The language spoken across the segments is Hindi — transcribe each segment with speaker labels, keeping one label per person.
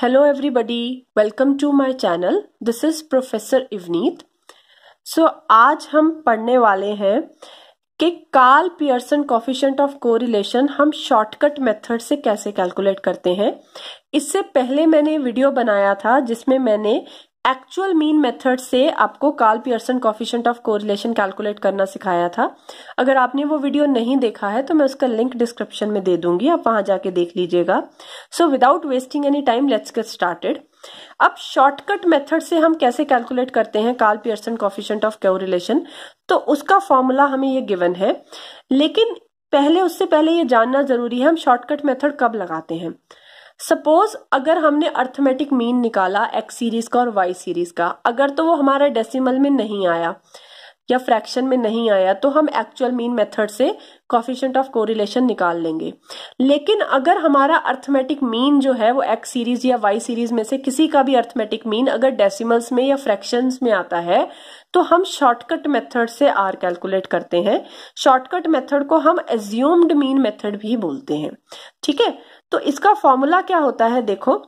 Speaker 1: hello everybody, welcome to my channel this is professor Ivneet so आज हम पढ़ने वाले हैं कि Karl Pearson coefficient of correlation हम शॉर्टकट मेथड से कैसे कैलकुलेट करते हैं इससे पहले मैंने वीडियो बनाया था जिसमें मैंने एक्चुअल मीन मेथड से आपको Karl Pearson coefficient of correlation calculate करना सिखाया था अगर आपने वो वीडियो नहीं देखा है तो मैं उसका लिंक डिस्क्रिप्शन में दे दूंगी आप वहां जाके देख लीजिएगा so without wasting any time let's get started अब शॉर्टकट मेथड से हम कैसे कैलकुलेट करते हैं Karl Pearson coefficient of correlation तो उसका फॉर्मूला हमें ये गिवन है लेकिन पहले उससे पहले ये जानना जरूरी है हम शॉर्टकट मेथड कब लगाते हैं सपोज अगर हमने अर्थमेटिक मीन निकाला एक्स सीरीज का और वाई सीरीज का अगर तो वो हमारा डेसिमल में नहीं आया या फ्रैक्शन में नहीं आया तो हम एक्चुअल मीन मेथड से कॉफिशेंट ऑफ कोरिलेशन निकाल लेंगे लेकिन अगर हमारा अर्थमेटिक मीन जो है वो एक्स सीरीज या वाई सीरीज में से किसी का भी अर्थमेटिक मीन अगर डेसिमल्स में या फ्रैक्शन में आता है तो हम शॉर्टकट मेथड से आर कैलकुलेट करते हैं शॉर्टकट मेथड को हम एज्यूम्ड मीन मेथड भी बोलते हैं ठीक है तो इसका फॉर्मूला क्या होता है देखो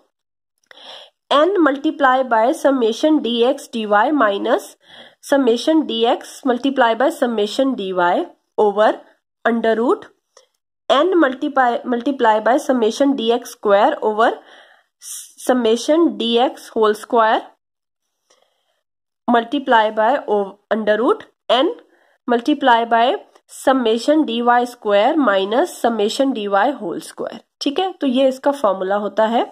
Speaker 1: N multiply by summation D X D Y minus summation D X multiply by summation D Y over under root N multiply multiply by summation D X square over summation D X whole square multiply by under root N multiply by summation D Y square minus summation D Y whole square ठीक है तो ये इसका फॉर्मूला होता है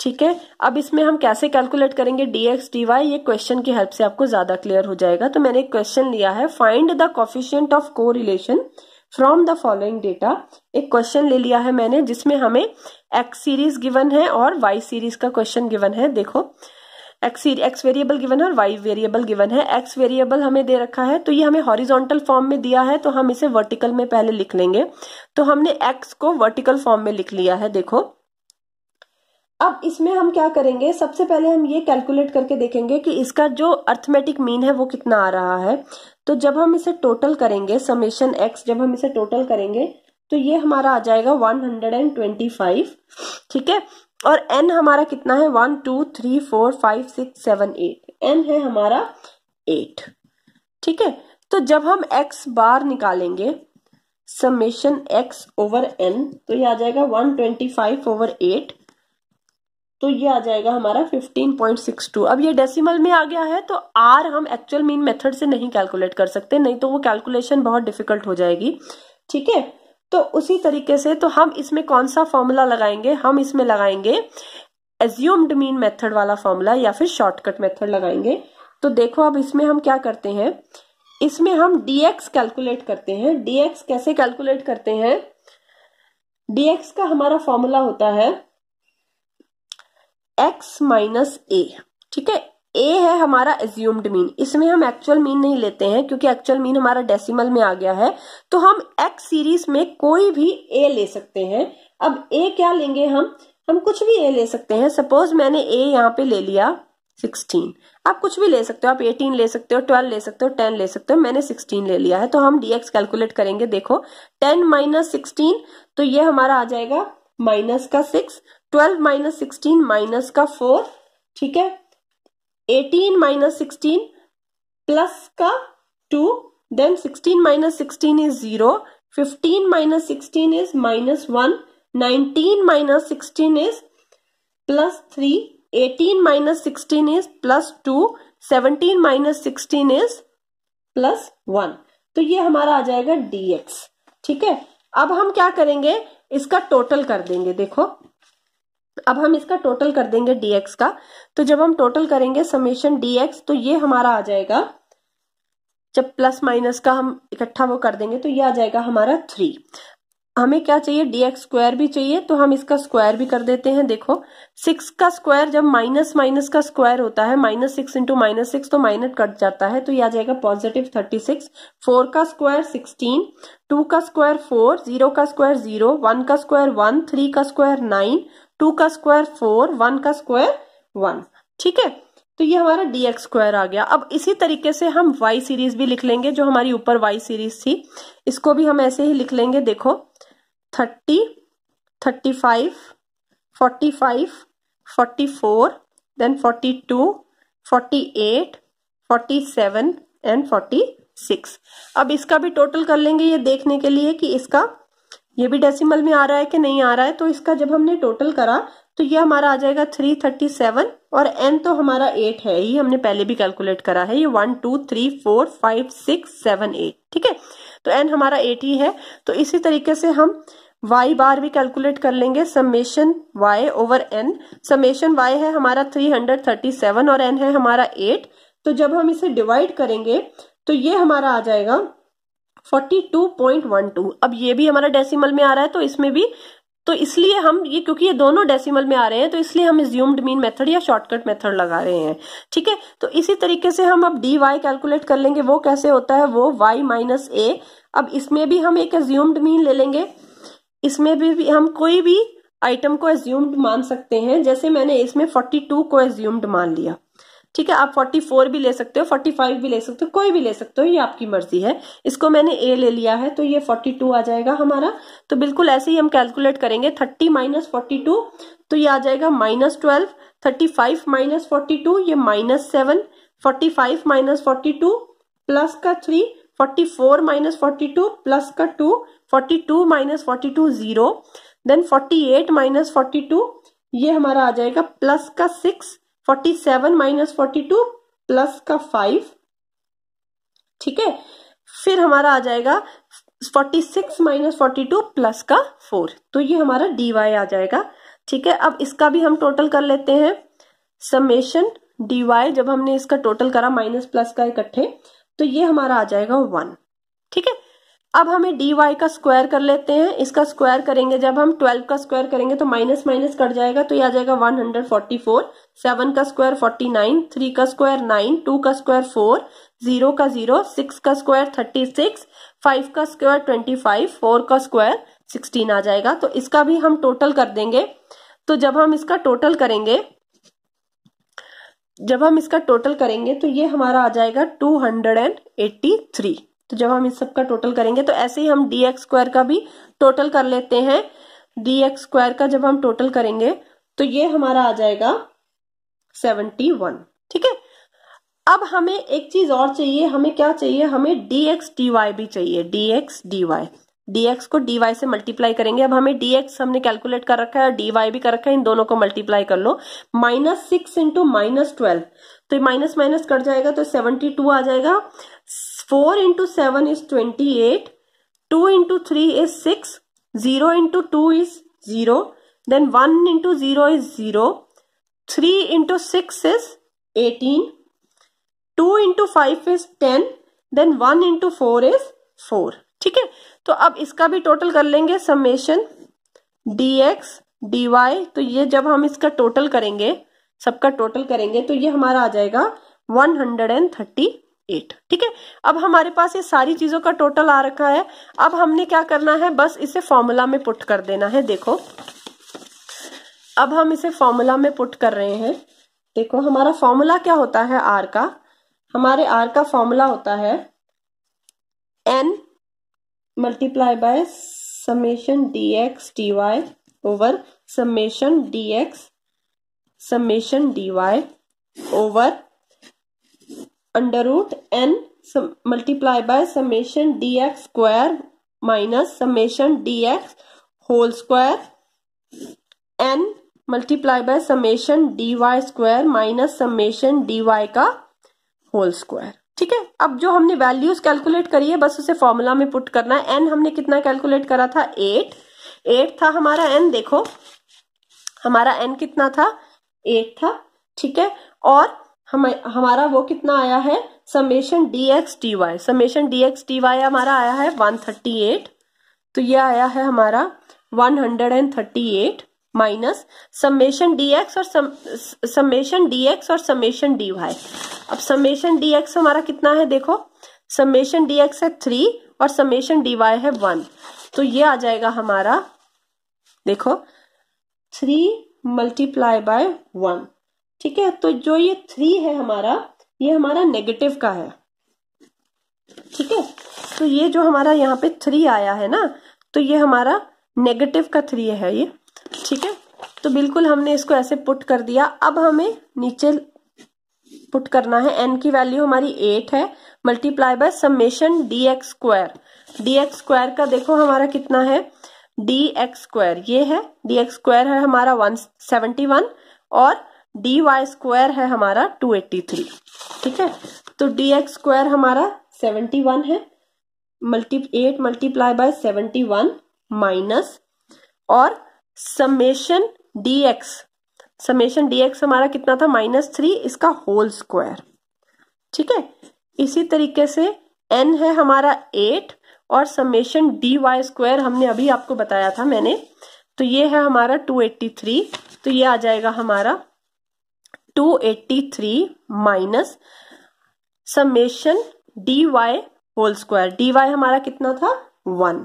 Speaker 1: ठीक है अब इसमें हम कैसे कैलकुलेट करेंगे dx dy ये क्वेश्चन की हेल्प से आपको ज्यादा क्लियर हो जाएगा तो मैंने एक क्वेश्चन लिया है find the coefficient of correlation from the following data एक क्वेश्चन ले लिया है मैंने जिसमें हमें एक्स सीरीज गिवन है और वाई सीरीज का क्वेश्चन गिवन है देखो एक्स एक्स वेरिएबल गिवन है और वाई वेरिएबल गिवन है एक्स वेरिएबल हमें दे रखा है तो ये हमें हॉरिजॉन्टल फॉर्म में दिया है तो हम इसे वर्टिकल में पहले लिख लेंगे तो हमने एक्स को वर्टिकल फॉर्म में लिख लिया है देखो अब इसमें हम क्या करेंगे सबसे पहले हम ये कैलकुलेट करके देखेंगे कि इसका जो अर्थमेटिक मीन है वो कितना आ रहा है तो जब हम इसे टोटल करेंगे समेशन एक्स जब हम इसे टोटल करेंगे तो ये हमारा आ जाएगा 125 ठीक है और एन हमारा कितना है one two three four five six seven eight N है हमारा एट ठीक है तो जब हम एक्स बार निकालेंगे समेशन एक्स ओवर एन तो ये आ जाएगा one twenty five over eight तो ये आ जाएगा हमारा 15.62 अब ये डेसिमल में आ गया है तो आर हम एक्चुअल मीन मेथड से नहीं कैलकुलेट कर सकते नहीं तो वो कैलकुलेशन बहुत डिफिकल्ट हो जाएगी ठीक है तो उसी तरीके से तो हम इसमें कौन सा फॉर्मूला लगाएंगे हम इसमें लगाएंगे एज्यूम्ड मीन मेथड वाला फॉर्मूला या फिर शॉर्टकट मेथड लगाएंगे तो देखो अब इसमें हम क्या करते हैं इसमें हम dx कैलकुलेट करते हैं dx कैसे कैलकुलेट करते हैं dx का हमारा फॉर्मूला होता है एक्स माइनस ए ठीक है ए है हमारा एज्यूम्ड मीन इसमें हम एक्चुअल मीन नहीं लेते हैं क्योंकि एक्चुअल मीन हमारा डेसिमल में आ गया है तो हम एक्स सीरीज में कोई भी ए ले सकते हैं अब ए क्या लेंगे हम हम कुछ भी ए ले सकते हैं सपोज मैंने ए यहाँ पे ले लिया सिक्सटीन आप कुछ भी ले सकते हो आप एटीन ले सकते हो ट्वेल्व ले सकते हो टेन ले सकते हो मैंने सिक्सटीन ले लिया है तो हम dx कैलकुलेट करेंगे देखो टेन माइनस सिक्सटीन तो ये हमारा आ जाएगा माइनस का six twelve minus sixteen minus का फोर ठीक है एटीन माइनस सिक्सटीन प्लस का two then sixteen minus sixteen is zero fifteen minus sixteen is minus one nineteen minus sixteen is plus three eighteen minus sixteen is plus two seventeen minus sixteen is plus one तो ये हमारा आ जाएगा डीएक्स ठीक है अब हम क्या करेंगे इसका टोटल कर देंगे देखो अब हम इसका टोटल कर देंगे dx का तो जब हम टोटल करेंगे समेशन dx तो ये हमारा आ जाएगा जब प्लस माइनस का हम इकट्ठा वो कर देंगे तो ये आ जाएगा हमारा थ्री हमें क्या चाहिए dx स्क्वायर भी चाहिए तो हम इसका स्क्वायर भी कर देते हैं देखो सिक्स का स्क्वायर जब माइनस माइनस का स्क्वायर होता है minus six into minus six तो माइनस कट जाता है तो यह आ जाएगा पॉजिटिव थर्टी सिक्स फोर का स्क्वायर सिक्सटीन टू का स्क्वायर फोर जीरो का स्क्वायर जीरो वन का स्क्वायर वन थ्री का स्क्वायर नाइन टू का स्क्वायर फोर वन का स्क्वायर वन ठीक है तो ये हमारा डी एक्स स्क्वायर आ गया अब इसी तरीके से हम वाई सीरीज भी लिख लेंगे जो हमारी ऊपर वाई सीरीज थी इसको भी हम ऐसे ही लिख लेंगे देखो thirty thirty five forty five forty four then forty two forty eight forty seven and forty six अब इसका भी टोटल कर लेंगे ये देखने के लिए कि इसका ये भी डेसिमल में आ रहा है कि नहीं आ रहा है तो इसका जब हमने टोटल करा तो ये हमारा आ जाएगा थ्री थर्टी सेवन और एन तो हमारा एट है ही हमने पहले भी कैलकुलेट करा है ये one two three four five six seven eight ठीक है तो एन हमारा एट ही है तो इसी तरीके से हम y बार भी कैलकुलेट कर लेंगे summation y over n summation y है हमारा 337 और n है हमारा 8 तो जब हम इसे डिवाइड करेंगे तो ये हमारा आ जाएगा 42.12 अब ये भी हमारा डेसिमल में आ रहा है तो इसमें भी तो इसलिए हम ये क्योंकि ये दोनों डेसिमल में आ रहे हैं तो इसलिए हम इज्यूम्ड मीन मेथड या शॉर्टकट मेथड लगा रहे हैं ठीक है तो इसी तरीके से हम अब डी वाई कैलकुलेट कर लेंगे वो कैसे होता है वो वाई माइनस ए अब इसमें भी हम एक एज्यूम्ड मीन ले लेंगे इसमें भी, भी हम कोई भी आइटम को एज्यूम्ड मान सकते हैं जैसे मैंने इसमें टू को एज्यूम्ड मान लिया ठीक है आप 44 भी ले सकते हो 45 भी ले सकते हो कोई भी ले सकते हो ये आपकी मर्जी है इसको मैंने ए ले लिया है तो ये 42 आ जाएगा हमारा तो बिल्कुल ऐसे ही हम कैलकुलेट करेंगे 30 माइनस फोर्टी तो ये आ जाएगा minus twelve thirty five minus forty ये minus seven forty five minus forty two plus का three forty four minus forty two plus का two forty two minus forty two zero then forty eight minus forty two ये हमारा आ जाएगा प्लस का six forty seven minus forty two plus का फाइव ठीक है फिर हमारा आ जाएगा forty six minus forty two plus का फोर तो ये हमारा डी वाई आ जाएगा ठीक है अब इसका भी हम टोटल कर लेते हैं समेशन डी वाई जब हमने इसका टोटल करा माइनस प्लस का इकट्ठे तो ये हमारा आ जाएगा वन ठीक है अब हमें डी वाई का स्क्वायर कर लेते हैं इसका स्क्वायर करेंगे जब हम ट्वेल्व का स्क्वायर करेंगे तो माइनस माइनस कट जाएगा तो ये आ जाएगा one hundred forty four seven का स्क्वायर फोर्टी नाइन थ्री का स्क्वायर नाइन टू का स्क्वायर फोर जीरो का जीरो सिक्स का स्क्वायर थर्टी सिक्स फाइव का स्क्वायर ट्वेंटी फाइव फोर का स्क्वायर सिक्सटीन आ जाएगा तो इसका भी हम टोटल कर देंगे तो जब हम इसका टोटल करेंगे जब हम इसका टोटल करेंगे तो ये हमारा आ जाएगा two hundred and eighty three तो जब हम इस सब का टोटल करेंगे तो ऐसे ही हम डी एक्स स्क्वायर का भी टोटल कर लेते हैं डी एक्स स्क्वायर का जब हम टोटल करेंगे तो ये हमारा आ जाएगा सेवेंटी वन ठीक है अब हमें एक चीज और चाहिए हमें क्या चाहिए हमें डी एक्स डी वाई भी चाहिए D X D Y dx को वाई से मल्टीप्लाई करेंगे अब हमें डीएक्स हमने कैलकुलेट कर रखा है और वाई भी कर रखा है इन दोनों को मल्टीप्लाई कर लो minus six into minus twelve तो माइनस माइनस कट जाएगा तो सेवेंटी टू आ जाएगा four into seven is twenty eight two into three is six zero into two is zero then one into zero is zero three into six is eighteen two into five is ten then one into four is four ठीक है तो अब इसका भी टोटल कर लेंगे summation D X D Y तो ये जब हम इसका टोटल करेंगे सबका टोटल करेंगे तो ये हमारा आ जाएगा one hundred and thirty eight ठीक है अब हमारे पास ये सारी चीजों का टोटल आ रखा है अब हमने क्या करना है बस इसे फॉर्मूला में पुट कर देना है देखो अब हम इसे फॉर्मूला में पुट कर रहे हैं देखो हमारा फॉर्मूला क्या होता है आर का हमारे आर का फॉर्मूला होता है N multiply by summation D X D Y over summation D X summation D Y over under root N multiply by summation D X square minus summation D X whole square N multiply by summation D Y square minus summation D Y का होल स्क्वायर ठीक है अब जो हमने वैल्यूज कैलकुलेट करी है बस उसे फॉर्मूला में पुट करना है एन हमने कितना कैलकुलेट करा था एट एट था हमारा एन देखो हमारा एन कितना था एट था ठीक है और हम हमारा वो कितना आया है summation D X T Y summation D X T Y हमारा आया है वन थर्टी एट तो ये आया है हमारा one hundred and thirty eight minus summation DX और समेशन डीएक्स और समेशन डी वाई अब समेशन डीएक्स हमारा कितना है देखो समेशन डीएक्स है थ्री और समेशन डी वाई है वन तो ये आ जाएगा हमारा देखो थ्री मल्टीप्लाई बाय वन ठीक है तो जो ये थ्री है हमारा ये हमारा नेगेटिव का है ठीक है तो ये जो हमारा यहाँ पे थ्री आया है ना तो ये हमारा नेगेटिव का थ्री है ये ठीक है तो बिल्कुल हमने इसको ऐसे पुट कर दिया अब हमें नीचे पुट करना है एन की वैल्यू हमारी एट है multiply by summation D X square D X square का देखो हमारा कितना है डी एक्स स्क्वायर ये है डी एक्स स्क्वायर है हमारा वन सेवेंटी वन और डी वाई स्क्वायर है हमारा 283 ठीक है तो डी एक्स स्क्वायर हमारा 71 है multi eight multiply by 71 minus और summation D X summation D X हमारा कितना था माइनस थ्री इसका होल स्क्वायर ठीक है इसी तरीके से एन है हमारा एट और समेशन डी वाई स्क्वायर हमने अभी आपको बताया था मैंने तो ये है हमारा टू एट्टी थ्री तो ये आ जाएगा हमारा 283 minus summation D Y whole square D Y हमारा कितना था वन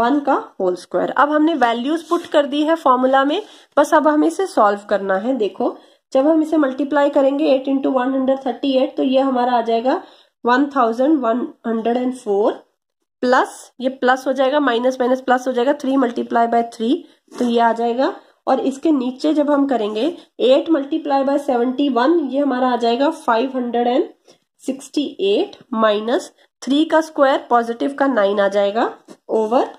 Speaker 1: वन का होल स्क्वायर अब हमने वैल्यूज पुट कर दी है फॉर्मूला में बस अब हमें इसे सॉल्व करना है देखो जब हम इसे मल्टीप्लाई करेंगे eight into one hundred thirty eight तो ये हमारा आ जाएगा one thousand one hundred and four plus ये प्लस हो जाएगा माइनस माइनस प्लस हो जाएगा थ्री मल्टीप्लाई बाय थ्री तो ये आ जाएगा और इसके नीचे जब हम करेंगे eight multiply by seventy one ये हमारा आ जाएगा five hundred and sixty eight minus three का स्क्वायर पॉजिटिव का नाइन आ जाएगा over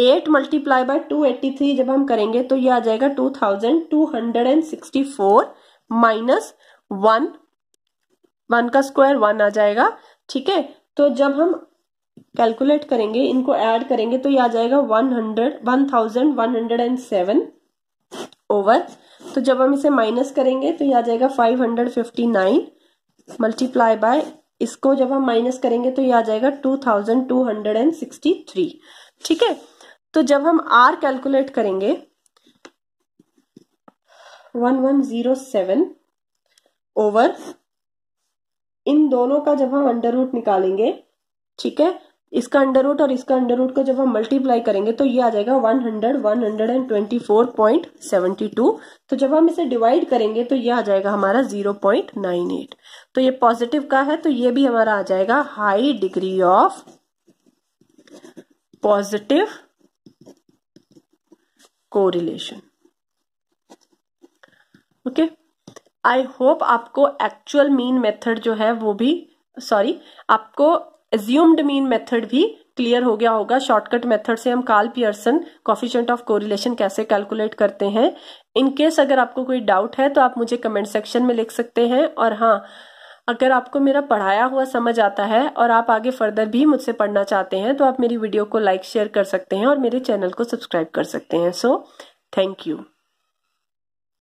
Speaker 1: eight multiply by two eighty three जब हम करेंगे तो ये आ जाएगा two thousand two hundred and sixty four minus one one का स्क्वायर वन आ जाएगा ठीक है तो जब हम कैलकुलेट करेंगे इनको ऐड करेंगे तो ये आ जाएगा one hundred one thousand one hundred and seven over तो जब हम इसे माइनस करेंगे तो ये आ जाएगा five hundred fifty nine multiply by इसको जब हम माइनस करेंगे तो ये आ जाएगा 2263 हंड्रेड एंड सिक्सटी थ्री ठीक है तो जब हम आर कैलकुलेट करेंगे one one zero seven over इन दोनों का जब हम अंडर रूट निकालेंगे ठीक है इसका अंडर रूट और इसका अंडर रूट को जब हम मल्टीप्लाई करेंगे तो ये आ जाएगा 100 124.72 तो जब हम इसे डिवाइड करेंगे तो ये आ जाएगा हमारा 0.98 तो ये पॉजिटिव का है तो ये भी हमारा आ जाएगा high degree of positive correlation okay I hope आपको एक्चुअल मीन मेथड जो है वो भी सॉरी आपको एज्यूम्ड मीन मेथड भी क्लियर हो गया होगा शॉर्टकट मेथड से हम Karl Pearson coefficient of correlation कैसे कैलकुलेट करते हैं इनकेस अगर आपको कोई डाउट है तो आप मुझे कमेंट सेक्शन में लिख सकते हैं और हाँ अगर आपको मेरा पढ़ाया हुआ समझ आता है और आप आगे फर्दर भी मुझसे पढ़ना चाहते हैं तो आप मेरी वीडियो को लाइक शेयर कर सकते हैं और मेरे चैनल को सब्सक्राइब कर सकते हैं सो थैंक यू